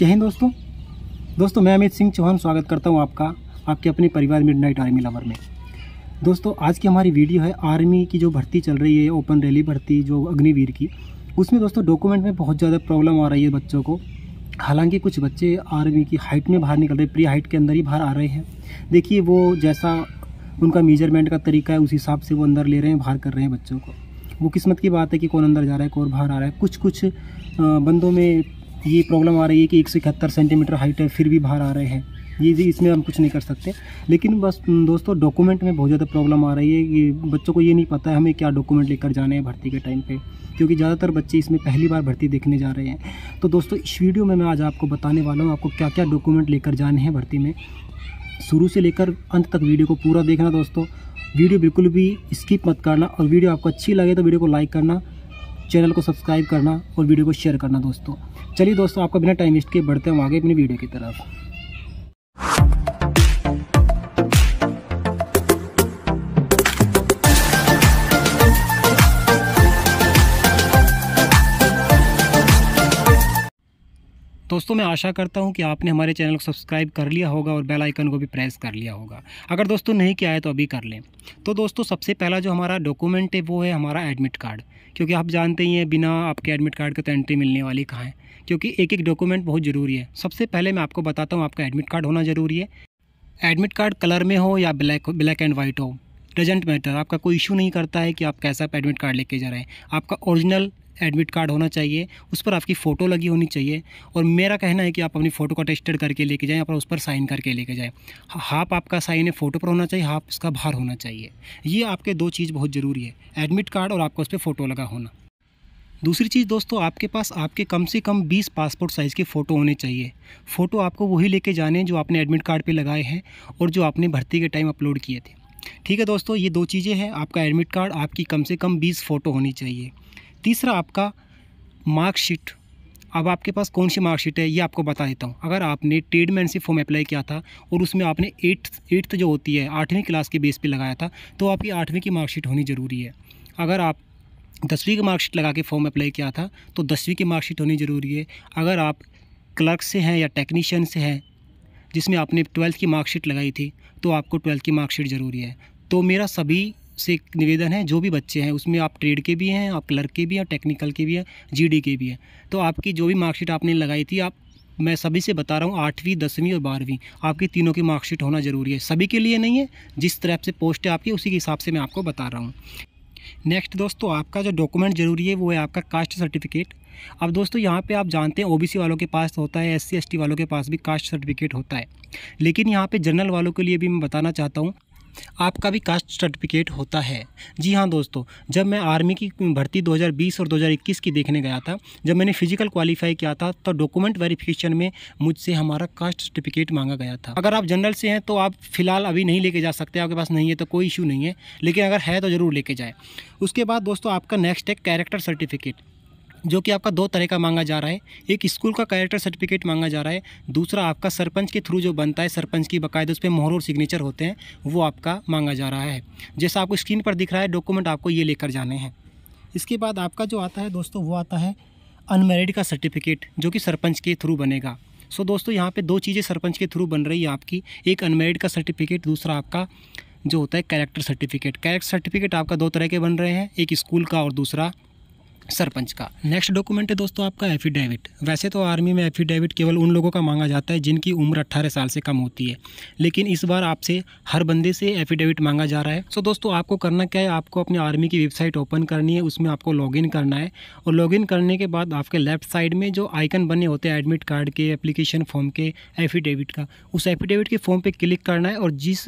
जय हिंद दोस्तों दोस्तों मैं अमित सिंह चौहान स्वागत करता हूं आपका आपके अपने परिवार मिड नाइट आर्मी लवर में दोस्तों आज की हमारी वीडियो है आर्मी की जो भर्ती चल रही है ओपन रैली भर्ती जो अग्निवीर की उसमें दोस्तों डॉक्यूमेंट में बहुत ज़्यादा प्रॉब्लम आ रही है बच्चों को हालांकि कुछ बच्चे आर्मी की हाइट में बाहर निकल रहे प्री हाइट के अंदर ही बाहर आ रहे हैं देखिए वो जैसा उनका मेजरमेंट का तरीका है उस हिसाब से वो अंदर ले रहे हैं बाहर कर रहे हैं बच्चों को वो किस्मत की बात है कि कौन अंदर जा रहा है कौन बाहर आ रहा है कुछ कुछ बंदों में ये प्रॉब्लम आ रही है कि एक सौ इकहत्तर सेंटीमीटर हाइट है फिर भी बाहर आ रहे हैं ये जी इसमें हम कुछ नहीं कर सकते लेकिन बस दोस्तों डॉक्यूमेंट में बहुत ज़्यादा प्रॉब्लम आ रही है कि बच्चों को ये नहीं पता है हमें क्या डॉक्यूमेंट लेकर जाने हैं भर्ती के टाइम पे क्योंकि ज़्यादातर बच्चे इसमें पहली बार भर्ती देखने जा रहे हैं तो दोस्तों इस वीडियो में मैं आज आपको बताने वाला हूँ आपको क्या क्या डॉक्यूमेंट लेकर जाने हैं भर्ती में शुरू से लेकर अंत तक वीडियो को पूरा देखना दोस्तों वीडियो बिल्कुल भी स्किप मत करना और वीडियो आपको अच्छी लगे तो वीडियो को लाइक करना चैनल को सब्सक्राइब करना और वीडियो को शेयर करना दोस्तों चलिए दोस्तों आपको बिना टाइम वेस्ट के बढ़ते हम आगे अपनी वीडियो की तरफ दोस्तों मैं आशा करता हूं कि आपने हमारे चैनल को सब्सक्राइब कर लिया होगा और बेल आइकन को भी प्रेस कर लिया होगा अगर दोस्तों नहीं किया है तो अभी कर लें तो दोस्तों सबसे पहला जो हमारा डॉक्यूमेंट है वो है हमारा एडमिट कार्ड क्योंकि आप जानते ही हैं बिना आपके एडमिट कार्ड के तो एंट्री मिलने वाली कहाँ है क्योंकि एक एक डॉक्यूमेंट बहुत ज़रूरी है सबसे पहले मैं आपको बताता हूँ आपका एडमिट कार्ड होना ज़रूरी है एडमिट कार्ड कलर में हो या ब्लैक ब्लैक एंड वाइट हो डजेंट मैटर आपका कोई इशू नहीं करता है कि आप कैसा एडमिट कार्ड लेके जा रहे हैं आपका ओरिजिनल एडमिट कार्ड होना चाहिए उस पर आपकी फ़ोटो लगी होनी चाहिए और मेरा कहना है कि आप अपनी फ़ोटो का टेस्टेड करके लेके जाएँ या उस पर साइन करके लेके जाएं हाफ आपका साइन है फ़ोटो पर होना चाहिए हाफ उसका बाहर होना चाहिए ये आपके दो चीज़ बहुत ज़रूरी है एडमिट कार्ड और आपका उस पर फ़ोटो लगा होना दूसरी चीज़ दोस्तों आपके पास आपके कम से कम 20 पासपोर्ट साइज़ के फ़ोटो होने चाहिए फ़ोटो आपको वही लेके जाने हैं जो आपने एडमिट कार्ड पे लगाए हैं और जो आपने भर्ती के टाइम अपलोड किए थे ठीक है दोस्तों ये दो चीज़ें हैं आपका एडमिट कार्ड आपकी कम से कम बीस फ़ोटो होनी चाहिए तीसरा आपका मार्कशीट अब आपके पास कौन सी मार्कशीट है ये आपको बता देता हूँ अगर आपने ट्रेडमैनशिप फॉर्म अप्लाई किया था और उसमें आपने एट्थ एट्थ जो होती है आठवीं क्लास के बेस पे लगाया था तो आपकी आठवीं की मार्कशीट होनी ज़रूरी है अगर आप दसवीं की मार्कशीट लगा के फॉर्म अप्लाई किया था तो दसवीं की मार्कशीट होनी ज़रूरी है अगर आप क्लर्क से हैं या टेक्नीशियन से हैं जिसमें आपने ट्वेल्थ की मार्कशीट लगाई थी तो आपको ट्वेल्थ की मार्कशीट ज़रूरी है तो मेरा सभी से निवेदन है जो भी बच्चे हैं उसमें आप ट्रेड के भी हैं आप क्लर्क के भी हैं टेक्निकल के भी हैं जीडी के भी हैं तो आपकी जो भी मार्कशीट आपने लगाई थी आप मैं सभी से बता रहा हूँ आठवीं दसवीं और बारहवीं आपकी तीनों की मार्कशीट होना ज़रूरी है सभी के लिए नहीं है जिस तरह से पोस्ट है आपकी उसी के हिसाब से मैं आपको बता रहा हूँ नेक्स्ट दोस्तों आपका जो डॉक्यूमेंट ज़रूरी है वो है आपका कास्ट सर्टिफिकेट अब दोस्तों यहाँ पे आप जानते हैं ओबीसी वालों के पास होता है एससी एसटी वालों के पास भी कास्ट सर्टिफिकेट होता है लेकिन यहाँ पे जनरल वालों के लिए भी मैं बताना चाहता हूँ आपका भी कास्ट सर्टिफिकेट होता है जी हाँ दोस्तों जब मैं आर्मी की भर्ती 2020 और 2021 की देखने गया था जब मैंने फिजिकल क्वालिफाई किया था तो डॉक्यूमेंट वेरिफिकेशन में मुझसे हमारा कास्ट सर्टिफिकेट मांगा गया था अगर आप जनरल से हैं तो आप फिलहाल अभी नहीं लेके जा सकते आपके पास नहीं है तो कोई इशू नहीं है लेकिन अगर है तो ज़रूर लेके जाए उसके बाद दोस्तों आपका नेक्स्ट है कैरेक्टर सर्टिफिकेट जो कि आपका दो तरह का मांगा जा रहा है एक स्कूल का कैरेक्टर सर्टिफिकेट मांगा जा रहा है दूसरा आपका सरपंच के थ्रू जो बनता है सरपंच की बाकायदा उस पर मोहर और सिग्नेचर होते हैं वो आपका मांगा जा रहा है जैसा आपको स्क्रीन पर दिख रहा है डॉक्यूमेंट आपको ये लेकर जाने हैं इसके बाद आपका जो आता है दोस्तों वो आता है अनमेरिड का सर्टिफिकेट जो कि सरपंच के थ्रू बनेगा सो दोस्तों यहाँ पर दो चीज़ें सरपंच के थ्रू बन रही है आपकी एक अनमेरिड का सर्टिफिकेट दूसरा आपका जो होता है कैरेक्टर सर्टिफिकेट कैरेक्टर सर्टिफिकेट आपका दो तरह के बन रहे हैं एक स्कूल का और दूसरा सरपंच का नेक्स्ट डॉक्यूमेंट है दोस्तों आपका एफिडेविट वैसे तो आर्मी में एफिडेविट केवल उन लोगों का मांगा जाता है जिनकी उम्र 18 साल से कम होती है लेकिन इस बार आपसे हर बंदे से एफिडेविट मांगा जा रहा है सो so दोस्तों आपको करना क्या है आपको अपनी आर्मी की वेबसाइट ओपन करनी है उसमें आपको लॉगिन करना है और लॉगिन करने के बाद आपके लेफ्ट साइड में जो आइकन बने होते हैं एडमिट कार्ड के एप्लीकेशन फॉर्म के एफिडेविट का उस एफिडेविट के फॉर्म पर क्लिक करना है और जिस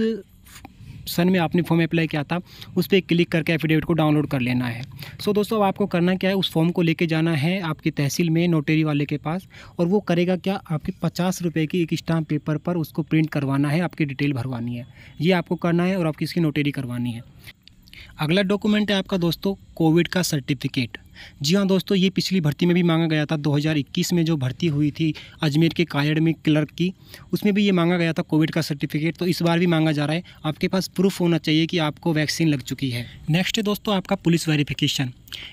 सन में आपने फॉर्म अप्लाई किया था उस पर क्लिक करके एफिडेविट को डाउनलोड कर लेना है सो so, दोस्तों अब आपको करना क्या है उस फॉर्म को लेके जाना है आपकी तहसील में नोटेरी वाले के पास और वो करेगा क्या आपके पचास रुपये की एक स्टाम्प पेपर पर उसको प्रिंट करवाना है आपकी डिटेल भरवानी है ये आपको करना है और आपकी इसकी नोटेरी करवानी है अगला डॉक्यूमेंट है आपका दोस्तों कोविड का सर्टिफिकेट जी हाँ दोस्तों ये पिछली भर्ती में भी मांगा गया था 2021 में जो भर्ती हुई थी अजमेर के कायड में क्लर्क की उसमें भी ये मांगा गया था कोविड का सर्टिफिकेट तो इस बार भी मांगा जा रहा है आपके पास प्रूफ होना चाहिए कि आपको वैक्सीन लग चुकी है नेक्स्ट है दोस्तों आपका पुलिस वेरीफिकेशन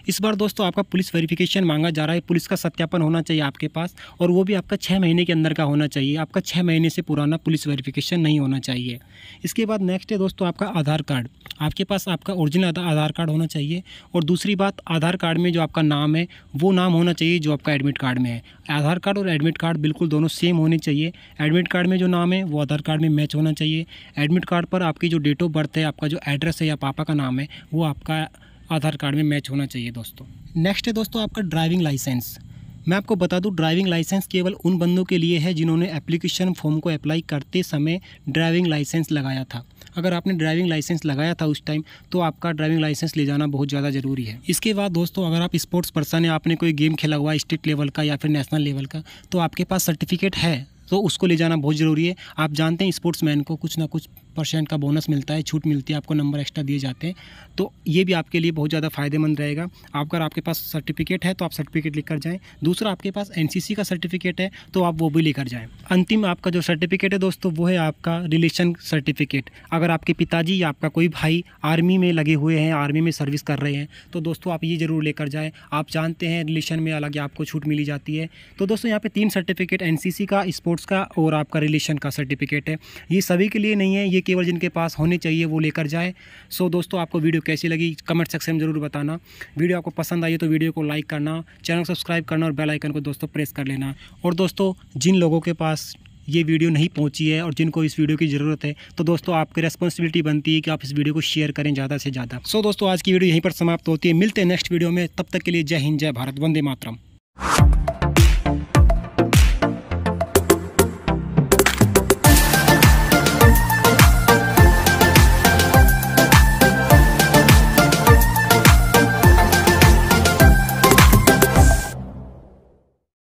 इस बार दोस्तों आपका पुलिस वेरिफिकेशन मांगा जा रहा है पुलिस का सत्यापन होना चाहिए आपके पास और वो भी आपका छः महीने के अंदर का होना चाहिए आपका छः महीने से पुराना पुलिस वेरिफिकेशन नहीं होना चाहिए इसके बाद नेक्स्ट है दोस्तों आपका आधार कार्ड आपके पास आपका ओरिजिनल आधार कार्ड होना चाहिए और दूसरी बात आधार कार्ड में जो जो आपका नाम है वो नाम होना चाहिए जो आपका एडमिट कार्ड में है आधार कार्ड और एडमिट कार्ड बिल्कुल दोनों सेम होने चाहिए एडमिट कार्ड में जो नाम है वो आधार कार्ड में मैच होना चाहिए एडमिट कार्ड पर आपकी जो डेट ऑफ बर्थ है आपका जो एड्रेस है या पापा का नाम है वो आपका आधार कार्ड में मैच होना चाहिए दोस्तों नेक्स्ट है दोस्तों आपका ड्राइविंग लाइसेंस मैं आपको बता दूं ड्राइविंग लाइसेंस केवल उन बंदों के लिए है जिन्होंने एप्लीकेशन फॉर्म को अप्लाई करते समय ड्राइविंग लाइसेंस लगाया था अगर आपने ड्राइविंग लाइसेंस लगाया था उस टाइम तो आपका ड्राइविंग लाइसेंस ले जाना बहुत ज़्यादा ज़रूरी है इसके बाद दोस्तों अगर आप स्पोर्ट्स पर्सन है आपने कोई गेम खेला हुआ स्टेट लेवल का या फिर नेशनल लेवल का तो आपके पास सर्टिफिकेट है तो उसको ले जाना बहुत ज़रूरी है आप जानते हैं स्पोर्ट्स मैन को कुछ ना कुछ परसेंट का बोनस मिलता है छूट मिलती है आपको नंबर एक्स्ट्रा दिए जाते हैं तो ये भी आपके लिए बहुत ज़्यादा फ़ायदेमंद रहेगा आप अगर आपके पास सर्टिफिकेट है तो आप सर्टिफिकेट लेकर जाएँ दूसरा आपके पास एन का सर्टिफिकेट है तो आप वो भी लेकर जाएँ अंतिम आपका जो सर्टिफिकेट है दोस्तों वो है आपका रिलेशन सर्टिफिकेट अगर आपके पिताजी या आपका कोई भाई आर्मी में लगे हुए हैं आर्मी में सर्विस कर रहे हैं तो दोस्तों आप ये ज़रूर लेकर जाएँ आप जानते हैं रिलेशन में अलग आपको छूट मिली जाती है तो दोस्तों यहाँ पर तीन सर्टिफिकेट एन का स्पोर्ट्स डाउट्स का और आपका रिलेशन का सर्टिफिकेट है ये सभी के लिए नहीं है ये केवल जिनके पास होने चाहिए वो लेकर जाए सो दोस्तों आपको वीडियो कैसी लगी कमेंट सेक्शन में ज़रूर बताना वीडियो आपको पसंद आई तो वीडियो को लाइक करना चैनल सब्सक्राइब करना और बेल आइकन को दोस्तों प्रेस कर लेना और दोस्तों जिन लोगों के पास ये वीडियो नहीं पहुंची है और जिनको इस वीडियो की ज़रूरत है तो दोस्तों आपकी रेस्पॉन्सिबिलिटी बनती है कि आप इस वीडियो को शेयर करें ज़्यादा से ज़्यादा सो so, दोस्तों आज की वीडियो यहीं पर समाप्त होती है मिलते हैं नेक्स्ट वीडियो में तब तक के लिए जय हिंद जय भारत वंदे मातरम